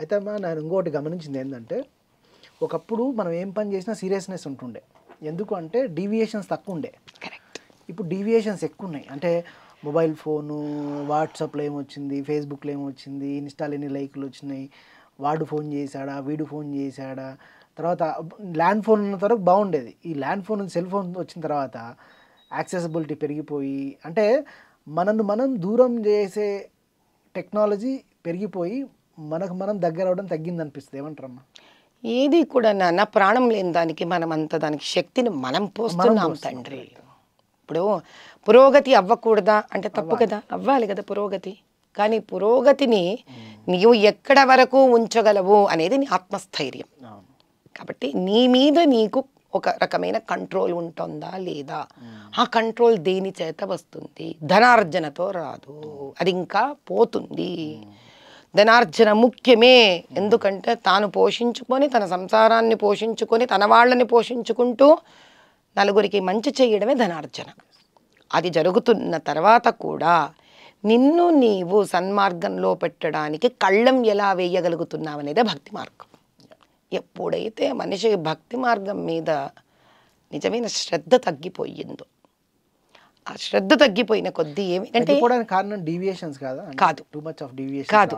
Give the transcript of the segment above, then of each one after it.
అయితే అమ్మా నేను ఇంకోటి గమనించింది ఏంటంటే ఒకప్పుడు మనం ఏం పని చేసినా సీరియస్నెస్ ఉంటుండే ఎందుకు అంటే డీవియేషన్స్ తక్కువ ఉండే ఇప్పుడు డీవియేషన్స్ ఎక్కువ ఉన్నాయి అంటే మొబైల్ ఫోను వాట్సాప్లో ఏమొచ్చింది ఫేస్బుక్లో ఏమొచ్చింది ఇన్స్టాలో ఎన్ని లైకులు వచ్చినాయి వాడు ఫోన్ చేశాడా వీడు ఫోన్ చేశాడా తర్వాత ల్యాండ్ ఫోన్ ఉన్న తర్వాత బాగుండేది ఈ ల్యాండ్ ఫోన్ సెల్ ఫోన్ వచ్చిన తర్వాత యాక్సెసిబిలిటీ పెరిగిపోయి అంటే మనను మనం దూరం చేసే టెక్నాలజీ పెరిగిపోయి మనకు మనం దగ్గర అవడం తగ్గింది అనిపిస్తుంది ఏమంటారమ్మా ఏది కూడా నాన్న ప్రాణం లేని దానికి మనం అంత దానికి శక్తిని మనం పోస్తున్నాం తండ్రి ఇప్పుడు పురోగతి అవ్వకూడదా అంటే తప్పు కదా అవ్వాలి కదా పురోగతి కానీ పురోగతిని నీవు ఎక్కడ వరకు ఉంచగలవు అనేది నీ ఆత్మస్థైర్యం కాబట్టి నీ మీద నీకు ఒక రకమైన కంట్రోల్ ఉంటుందా లేదా ఆ కంట్రోల్ దేని చేత వస్తుంది ధనార్జనతో రాదు అది ఇంకా పోతుంది ధనార్జన ముఖ్యమే ఎందుకంటే తాను పోషించుకొని తన సంసారాన్ని పోషించుకొని తన వాళ్ళని పోషించుకుంటూ నలుగురికి మంచి చేయడమే ధనార్జన అది జరుగుతున్న తర్వాత కూడా నిన్ను నీవు సన్మార్గంలో పెట్టడానికి కళ్ళం ఎలా వేయగలుగుతున్నావనేదే భక్తి మార్గం ఎప్పుడైతే మనిషి భక్తి మార్గం మీద నిజమైన శ్రద్ధ తగ్గిపోయిందో ఆ శ్రద్ధ తగ్గిపోయిన కొద్దీ ఏమి అంటే కారణం డీవియేషన్స్ కాదా కాదు టూ మచ్ ఆఫ్ డీవియేషన్ కాదు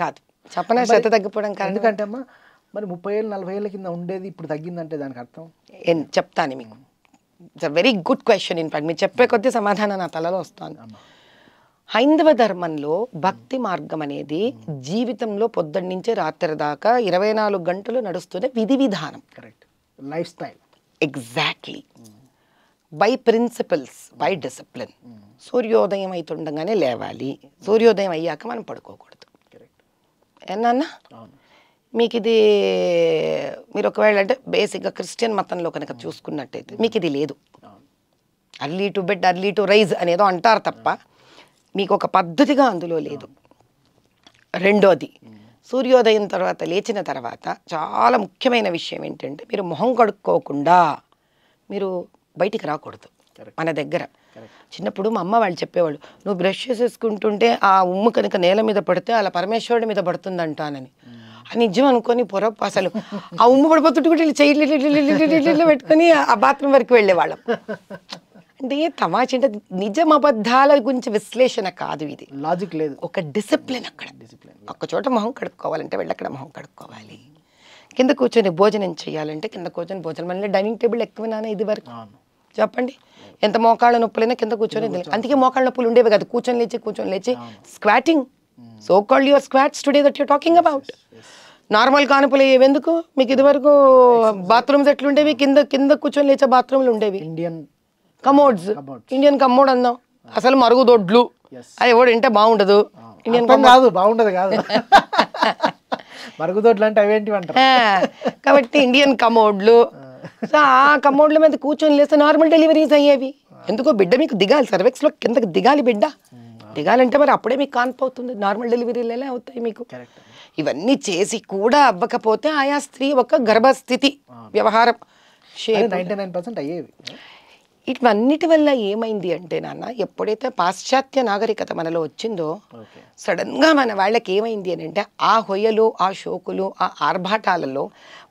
కాదు చెప్పన శ్రద్ధ తగ్గిపోవడం కారణం ఎందుకంటే అమ్మా మరి ముప్పై ఏళ్ళు నలభై ఏళ్ళ కింద ఉండేది ఇప్పుడు తగ్గిందంటే దానికి అర్థం చెప్తాను మీకు it's a very good question in fact మీరు చెప్పే కొద్ది సమాధానం నా తలలో వస్తాను హైందవ ధర్మంలో భక్తి మార్గం అనేది జీవితంలో పొద్దున్న నుంచే రాత్రి దాకా ఇరవై నాలుగు గంటలు నడుస్తున్న విధి విధానం correct lifestyle exactly by principles by discipline సూర్యోదయం అవుతుండగానే లేవాలి సూర్యోదయం అయ్యాక మనం పడుకోకూడదు ఏనా మీకు ఇది మీరు ఒకవేళ అంటే బేసిక్గా క్రిస్టియన్ మతంలో కనుక చూసుకున్నట్టయితే మీకు ఇది లేదు early to bed early to rise అనేదో అంటారు తప్ప మీకు ఒక పద్ధతిగా అందులో లేదు రెండోది సూర్యోదయం తర్వాత లేచిన తర్వాత చాలా ముఖ్యమైన విషయం ఏంటంటే మీరు మొహం కడుక్కోకుండా మీరు బయటికి రాకూడదు మన దగ్గర చిన్నప్పుడు మా అమ్మ వాళ్ళు చెప్పేవాళ్ళు నువ్వు బ్రష్ చేసేసుకుంటుంటే ఆ ఉమ్ము కనుక నేల మీద పడితే అలా పరమేశ్వరుడి మీద అని నిజం అనుకొని పొరపు అసలు ఆ ఉమ్ము పడిపోతుంటే కూడా చెయ్యి పెట్టుకొని ఆ బాత్రూమ్ వరకు వెళ్ళేవాళ్ళం అంటే తమాష అంటే నిజం అబద్ధాల గురించి విశ్లేషణ కాదు ఇది లాజిక్ లేదు ఒక డిసిప్లిన్ అక్కడ డిసిప్లిన్ ఒక్క చోట మొహం కడుక్కోవాలంటే వెళ్ళక్కడ మొహం కడుక్కోవాలి కింద కూర్చొని భోజనం చేయాలంటే కింద కూర్చొని భోజనం మళ్ళీ డైనింగ్ టేబుల్ ఎక్కువ ఇది వరకు చెప్పండి ఎంత మోకాళ్ళ నొప్పులైనా కింద కూర్చొని అందుకే మోకాళ్ళ నొప్పులు ఉండేవి కదా కూర్చొని లేచి కూర్చొని లేచి squatting so called your squat studio that you talking about normal కానుపులు ఎందుకు మీకు ఇదివరకు బాత్రూమ్స్ ఎట్లుండేవి కింద కింద కూర్చొని లేచే బాత్రూమ్లు ఉండేవి ఇండియన్ కమోడ్స్ ఇండియన్ కమోడ్ అందాం అసలు మరుగు దొడ్లు అది ఎవడు వింటే బాగుండదు ఇండియన్ కాదు బాగుండదు కాదు మరుగుదొడ్లు అంటే అవేంటి కాబట్టి ఇండియన్ కమోడ్లు సో ఆ కమోడ్ల మీద కూర్చొని లేస్తే నార్మల్ డెలివరీస్ అయ్యేవి ఎందుకో బిడ్డ మీకు దిగాలి లో కిందకి దిగాలి బిడ్డ దిగాలంటే మరి అప్పుడే మీకు అవుతుంది నార్మల్ డెలివరీలే అవుతాయి మీకు ఇవన్నీ చేసి కూడా అవ్వకపోతే ఆయా స్త్రీ ఒక గర్భస్థితి వ్యవహారం అయ్యేవి ఇటువన్నిటి వల్ల ఏమైంది అంటే నాన్న ఎప్పుడైతే పాశ్చాత్య నాగరికత మనలో వచ్చిందో సడన్గా మన వాళ్ళకి ఏమైంది అని అంటే ఆ హొయ్యలు ఆ షోకులు ఆ ఆర్భాటాలలో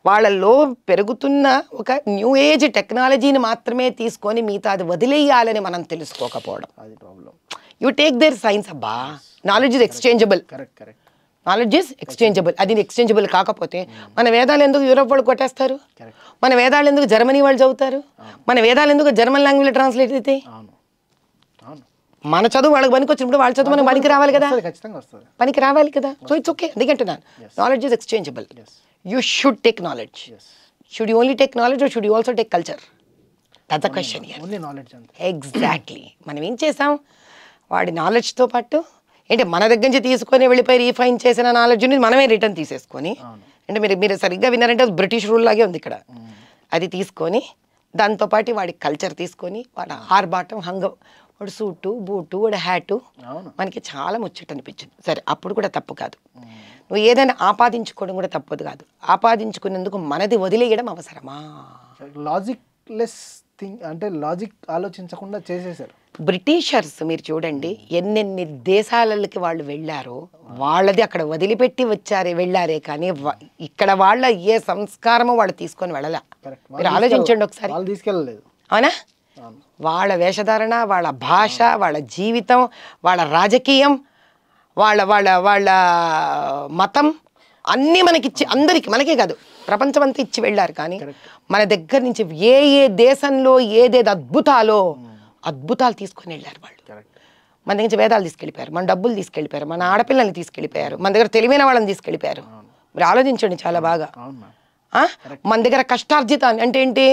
వాళ్ళలో పెరుగుతున్న ఒక న్యూ ఏజ్ టెక్నాలజీని మాత్రమే తీసుకొని మిగతా అది వదిలేయాలని మనం తెలుసుకోకపోవడం యూ టేక్ దేర్ సైన్స్ అబ్బా knowledge is exchangeable correct correct knowledge is exchangeable అది ఎక్స్చేంజబుల్ కాకపోతే మన వేదాలు ఎందుకు యూరోప్ వాళ్ళు కొట్టేస్తారు మన వేదాలు ఎందుకు జర్మనీ వాళ్ళు చదువుతారు మన వేదాలు ఎందుకు జర్మన్ లాంగ్వేజ్లో ట్రాన్స్లేట్ అవుతాయి మన చదువు వాళ్ళకి పనికి వచ్చినప్పుడు వాళ్ళ చదువు మనం పనికి రావాలి కదా పనికి రావాలి కదా సో ఇట్స్ ఓకే అందుకంటున్నాను knowledge is exchangeable you should take knowledge should you only take knowledge should you also take culture that's question exactly మనం ఏం చేసాం వాడి నాలెడ్జ్తో పాటు అంటే మన దగ్గర నుంచి తీసుకొని వెళ్ళిపోయి రీఫైన్ చేసిన నాలెడ్జ్ని మనమే రిటర్న్ తీసేసుకొని అంటే మీరు మీరు సరిగ్గా విన్నారంటే బ్రిటిష్ రూల్ లాగే ఉంది ఇక్కడ అది తీసుకొని దాంతోపాటు వాడి కల్చర్ తీసుకొని వాడి హార్బాటం హంగ వాడు సూటు బూటు వాడు హ్యాటు మనకి చాలా ముచ్చట అనిపించింది సరే అప్పుడు కూడా తప్పు కాదు నువ్వు ఏదైనా ఆపాదించుకోవడం కూడా తప్పదు కాదు ఆపాదించుకునేందుకు మనది వదిలేయడం అవసరమా లాజిక్ లెస్ థింగ్ అంటే లాజిక్ ఆలోచించకుండా చేసేసారు బ్రిటిషర్స్ మీరు చూడండి ఎన్నెన్ని దేశాలకి వాళ్ళు వెళ్ళారో వాళ్ళది అక్కడ వదిలిపెట్టి వచ్చారే వెళ్ళారే కానీ ఇక్కడ వాళ్ళ ఏ సంస్కారమో వాళ్ళు తీసుకొని వెళ్ళలే మీరు ఆలోచించండి ఒకసారి తీసుకెళ్ళలేదు అవునా వాళ్ళ వేషధారణ వాళ్ళ భాష వాళ్ళ జీవితం వాళ్ళ రాజకీయం వాళ్ళ వాళ్ళ వాళ్ళ మతం అన్నీ మనకిచ్చి అందరికీ మనకే కాదు ప్రపంచం అంతా ఇచ్చి వెళ్ళారు కానీ మన దగ్గర నుంచి ఏ ఏ దేశంలో ఏదేది అద్భుతాలో అద్భుతాలు తీసుకొని వెళ్ళారు వాళ్ళు మన దగ్గర వేదాలు తీసుకెళ్ళిపోయారు మన డబ్బులు తీసుకెళ్ళిపోయారు మన ఆడపిల్లల్ని తీసుకెళ్ళిపోయారు మన దగ్గర తెలివైన వాళ్ళని తీసుకెళ్ళిపోయారు మీరు ఆలోచించండి చాలా బాగా మన దగ్గర కష్టార్జితాన్ని అంటే ఏంటి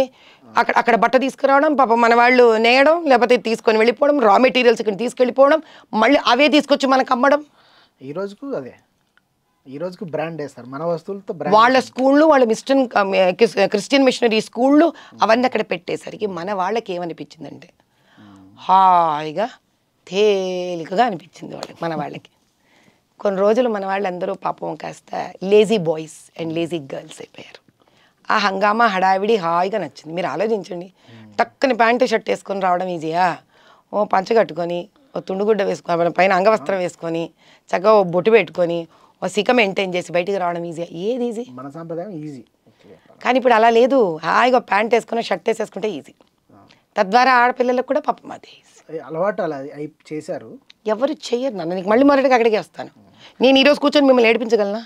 అక్కడ అక్కడ బట్ట తీసుకురావడం పాప మన వాళ్ళు నేయడం లేకపోతే తీసుకొని వెళ్ళిపోవడం రా మెటీరియల్స్ ఇక్కడ తీసుకెళ్ళిపోవడం మళ్ళీ అవే తీసుకొచ్చి మనకు అమ్మడం ఈ రోజుకు అదే ఈ రోజుకు బ్రాండ్ వేస్తారు మన వస్తువులతో వాళ్ళ స్కూళ్ళు వాళ్ళ మిస్టన్ క్రిస్టియన్ మిషనరీ స్కూళ్ళు అవన్నీ అక్కడ పెట్టేసరికి మన వాళ్ళకి ఏమనిపించిందంటే హాయిగా తేలికగా అనిపించింది వాళ్ళకి మన వాళ్ళకి కొన్ని రోజులు మన వాళ్ళందరూ పాపం కాస్త lazy boys and lazy girls అయిపోయారు ఆ హంగామా హడావిడి హాయిగా నచ్చింది మీరు ఆలోచించండి hmm. టక్కని ప్యాంటు షర్ట్ వేసుకొని రావడం ఈజీయా ఓ పంచ కట్టుకొని ఓ తుండుగుడ్డ వేసుకొని పైన అంగవస్త్రం వేసుకొని చక్కగా ఓ బొట్టు పెట్టుకొని ఓ సిక మెయింటైన్ చేసి బయటికి రావడం ఈజీయా ఏది ఈజీ మన సాంప్రదాయం ఈజీ కానీ ఇప్పుడు అలా లేదు హాయిగా ప్యాంట్ వేసుకుని షర్ట్ వేసేసుకుంటే ఈజీ తద్వారా ఆడపిల్లలకు కూడా పాపం అది అలవాటు అలా చేశారు ఎవరు చెయ్యరు నన్ను నీకు మళ్ళీ మొదటికి అక్కడికి వస్తాను నేను ఈరోజు కూర్చొని మిమ్మల్ని ఏడిపించగలనా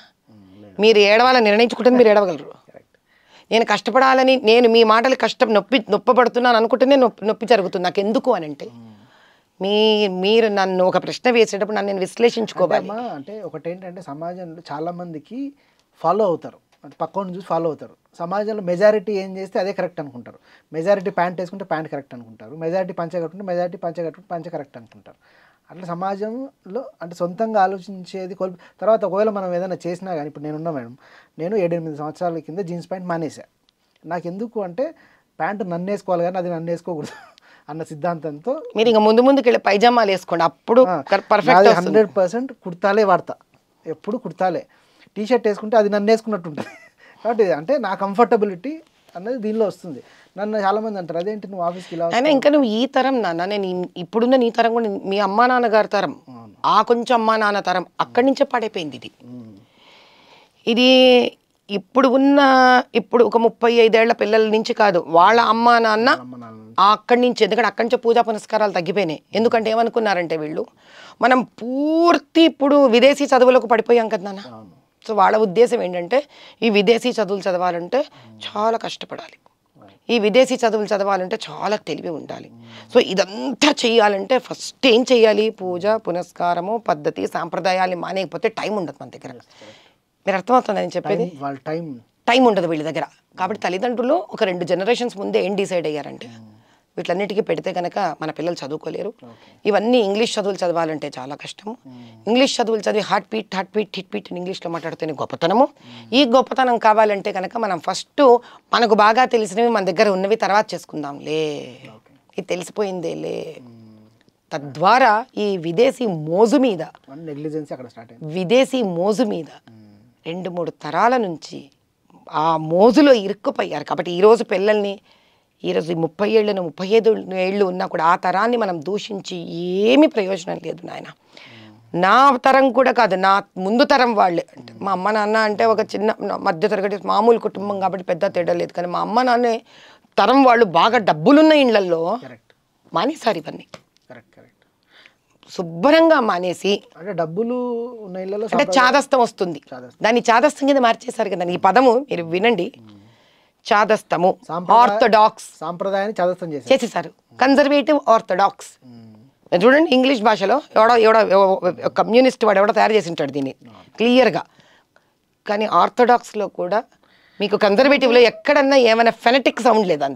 మీరు ఏడవాలని నిర్ణయించుకుంటే మీరు ఏడవగలరు నేను కష్టపడాలని నేను మీ మాటలు కష్టం నొప్పి నొప్పబడుతున్నాను అనుకుంటేనే నొప్పి నొప్పి జరుగుతుంది నాకు ఎందుకు అని అంటే మీ మీరు నన్ను ఒక ప్రశ్న వేసేటప్పుడు నన్ను నేను విశ్లేషించుకోవాలి అంటే ఒకటేంటంటే సమాజంలో చాలామందికి ఫాలో అవుతారు పక్కన చూసి ఫాలో అవుతారు సమాజంలో మెజారిటీ ఏం చేస్తే అదే కరెక్ట్ అనుకుంటారు మెజారిటీ ప్యాంట్ వేసుకుంటే ప్యాంట్ కరెక్ట్ అనుకుంటారు మెజారిటీ పంచ కట్టుకుంటే మెజారిటీ పంచ కట్టుకుంటే పంచ కరెక్ట్ అనుకుంటారు అట్లా సమాజంలో అంటే సొంతంగా ఆలోచించేది కోల్పి తర్వాత ఒకవేళ మనం ఏదైనా చేసినా కానీ ఇప్పుడు నేనున్నా మేడం నేను ఏడెనిమిది సంవత్సరాల కింద జీన్స్ ప్యాంట్ మానేసా నాకు ఎందుకు అంటే ప్యాంటు నన్ను వేసుకోవాలి కానీ అది నన్ను వేసుకోకూడదు అన్న సిద్ధాంతంతో మీరు ఇంకా ముందు ముందుకు వెళ్ళి పైజామాలు వేసుకోండి అప్పుడు హండ్రెడ్ పర్సెంట్ కుర్తాలే వాడతా ఎప్పుడు కుర్తాలే టీ షర్ట్ వేసుకుంటే అది నన్ను వేసుకున్నట్టు ఉంటుంది కాబట్టి అంటే నా కంఫర్టబిలిటీ అన్నది దీనిలో వస్తుంది నన్ను చాలా మంది అంటారు అదేంటి నువ్వు ఆఫీస్కి ఇలా అయినా ఇంకా నువ్వు ఈ తరం నాన్న నేను ఇప్పుడున్న నీ తరం కూడా మీ అమ్మా నాన్నగారి తరం ఆ కొంచెం అమ్మా నాన్న తరం అక్కడి నుంచే పడైపోయింది ఇది ఇది ఇప్పుడు ఉన్న ఇప్పుడు ఒక ముప్పై ఐదేళ్ల పిల్లల నుంచి కాదు వాళ్ళ అమ్మా నాన్న అక్కడి నుంచి ఎందుకంటే అక్కడి నుంచి పూజా పునస్కారాలు తగ్గిపోయినాయి ఎందుకంటే ఏమనుకున్నారంటే వీళ్ళు మనం పూర్తి ఇప్పుడు విదేశీ చదువులకు పడిపోయాం కదా నాన్న సో వాళ్ళ ఉద్దేశం ఏంటంటే ఈ విదేశీ చదువులు చదవాలంటే చాలా కష్టపడాలి ఈ విదేశీ చదువులు చదవాలంటే చాలా తెలివి ఉండాలి సో ఇదంతా చేయాలంటే ఫస్ట్ ఏం చేయాలి పూజ పునస్కారము పద్ధతి సాంప్రదాయాలు మానేకపోతే టైం ఉండదు మన దగ్గర మీరు అర్థమవుతుంది అని చెప్పేది టైం టైం ఉండదు వీళ్ళ దగ్గర కాబట్టి తల్లిదండ్రులు ఒక రెండు జనరేషన్స్ ముందే ఏం డిసైడ్ అయ్యారంటే వీటన్నిటికీ పెడితే కనుక మన పిల్లలు చదువుకోలేరు ఇవన్నీ ఇంగ్లీష్ చదువులు చదవాలంటే చాలా కష్టము ఇంగ్లీష్ చదువులు చదివి heart beat heart beat hit beat అని ఇంగ్లీష్లో మాట్లాడుతున్న గొప్పతనము ఈ గొప్పతనం కావాలంటే కనుక మనం ఫస్ట్ మనకు బాగా తెలిసినవి మన దగ్గర ఉన్నవి తర్వాత చేసుకుందాంలే ఇది తెలిసిపోయిందేలే తద్వారా ఈ విదేశీ మోజు మీద విదేశీ మోజు మీద రెండు మూడు తరాల నుంచి ఆ మోజులో ఇరుక్కుపోయారు కాబట్టి ఈరోజు పిల్లల్ని ఈరోజు ముప్పై ఏళ్ళను ముప్పై ఐదు ఏళ్ళు ఉన్నా కూడా ఆ తరాన్ని మనం దూషించి ఏమి ప్రయోజనం లేదు నాయన నా తరం కూడా కాదు నా ముందు తరం వాళ్ళే అంటే మా అమ్మ నాన్న అంటే ఒక చిన్న మధ్య తరగతి మామూలు కుటుంబం కాబట్టి పెద్ద తేడా లేదు కానీ మా అమ్మ నాన్నే తరం వాళ్ళు బాగా డబ్బులున్న ఇండ్లల్లో మానేసారు ఇవన్నీ శుభ్రంగా మానేసి అంటే డబ్బులు అంటే చాదస్తం వస్తుంది దాన్ని చాదస్తం కింద మార్చేశారు కదా ఈ పదము మీరు వినండి చాదస్తము ఆర్థడాక్స్ సాంప్రదాయాన్ని చాదస్తం చేసి చేసేసారు కన్జర్వేటివ్ ఆర్థడాక్స్ చూడండి ఇంగ్లీష్ భాషలో ఎవడో ఎవడో కమ్యూనిస్ట్ వాడు ఎవడో తయారు చేసి ఉంటాడు దీన్ని క్లియర్గా కానీ ఆర్థడాక్స్లో కూడా మీకు కన్జర్వేటివ్లో ఎక్కడన్నా ఏమైనా ఫెనటిక్ సౌండ్ లేదా